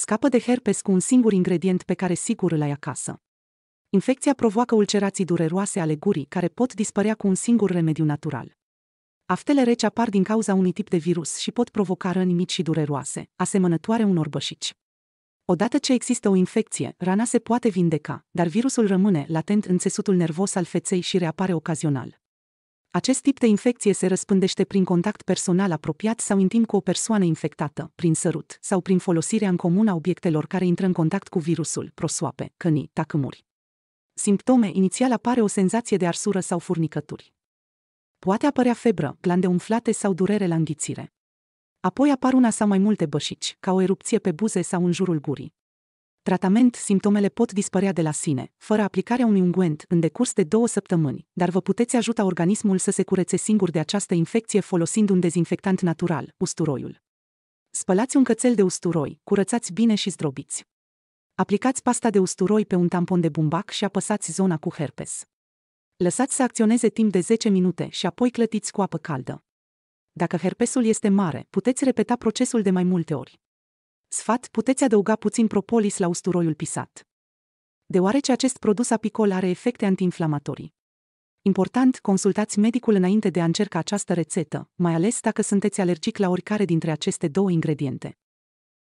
Scapă de herpes cu un singur ingredient pe care sigur îl ai acasă. Infecția provoacă ulcerații dureroase ale gurii care pot dispărea cu un singur remediu natural. Aftele reci apar din cauza unui tip de virus și pot provoca răni mici și dureroase, asemănătoare unor bășici. Odată ce există o infecție, rana se poate vindeca, dar virusul rămâne latent în țesutul nervos al feței și reapare ocazional. Acest tip de infecție se răspândește prin contact personal apropiat sau intim cu o persoană infectată, prin sărut sau prin folosirea în comun a obiectelor care intră în contact cu virusul, prosoape, cănii, tacâmuri. Simptome inițial apare o senzație de arsură sau furnicături. Poate apărea febră, glande umflate sau durere la înghițire. Apoi apar una sau mai multe bășici, ca o erupție pe buze sau în jurul gurii tratament simptomele pot dispărea de la sine, fără aplicarea unui unguent, în decurs de două săptămâni, dar vă puteți ajuta organismul să se curețe singur de această infecție folosind un dezinfectant natural, usturoiul. Spălați un cățel de usturoi, curățați bine și zdrobiți. Aplicați pasta de usturoi pe un tampon de bumbac și apăsați zona cu herpes. Lăsați să acționeze timp de 10 minute și apoi clătiți cu apă caldă. Dacă herpesul este mare, puteți repeta procesul de mai multe ori. Sfat, puteți adăuga puțin propolis la usturoiul pisat. Deoarece acest produs apicol are efecte antiinflamatorii. Important, consultați medicul înainte de a încerca această rețetă, mai ales dacă sunteți alergic la oricare dintre aceste două ingrediente.